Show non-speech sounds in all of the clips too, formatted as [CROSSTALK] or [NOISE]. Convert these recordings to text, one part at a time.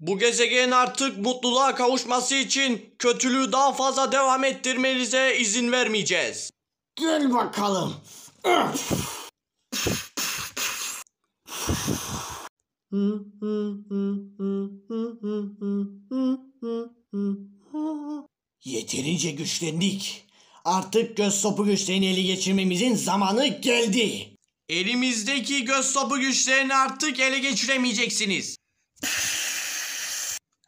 Bu gezegenin artık mutluluğa kavuşması için kötülüğü daha fazla devam ettirmenize izin vermeyeceğiz. Gel bakalım. Yeterince güçlendik. Artık göz sopu güçlerini ele geçirmemizin zamanı geldi. Elimizdeki göz sopu güçlerini artık ele geçiremeyeceksiniz.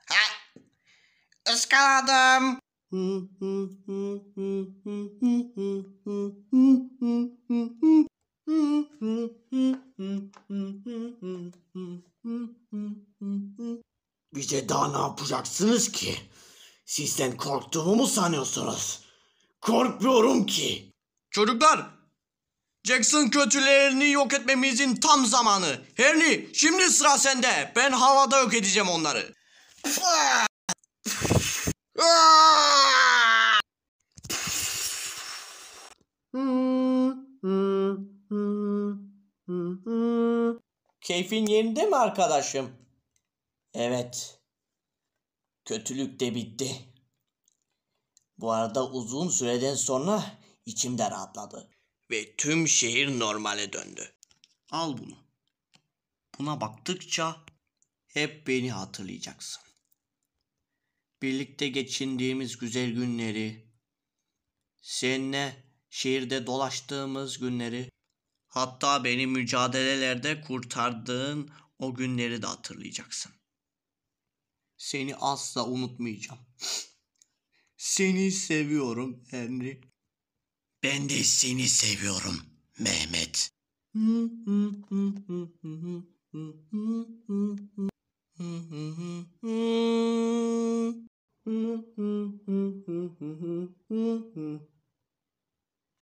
Ha! Iskaladım. Bize daha ne yapacaksınız ki? Sizden korktuğumu mu sanıyorsunuz? Korkmuyorum ki. Çocuklar, Jackson kötülerini yok etmemizin tam zamanı. Henry, şimdi sıra sende. Ben havada yok edeceğim onları. Keyfin yerinde mi arkadaşım? Evet. Kötülük de bitti. Bu arada uzun süreden sonra içimde rahatladı. Ve tüm şehir normale döndü. Al bunu. Buna baktıkça hep beni hatırlayacaksın. Birlikte geçindiğimiz güzel günleri, seninle şehirde dolaştığımız günleri, hatta beni mücadelelerde kurtardığın o günleri de hatırlayacaksın. Seni asla unutmayacağım. Seni seviyorum Henry. Ben de seni seviyorum Mehmet. [LAUGHS]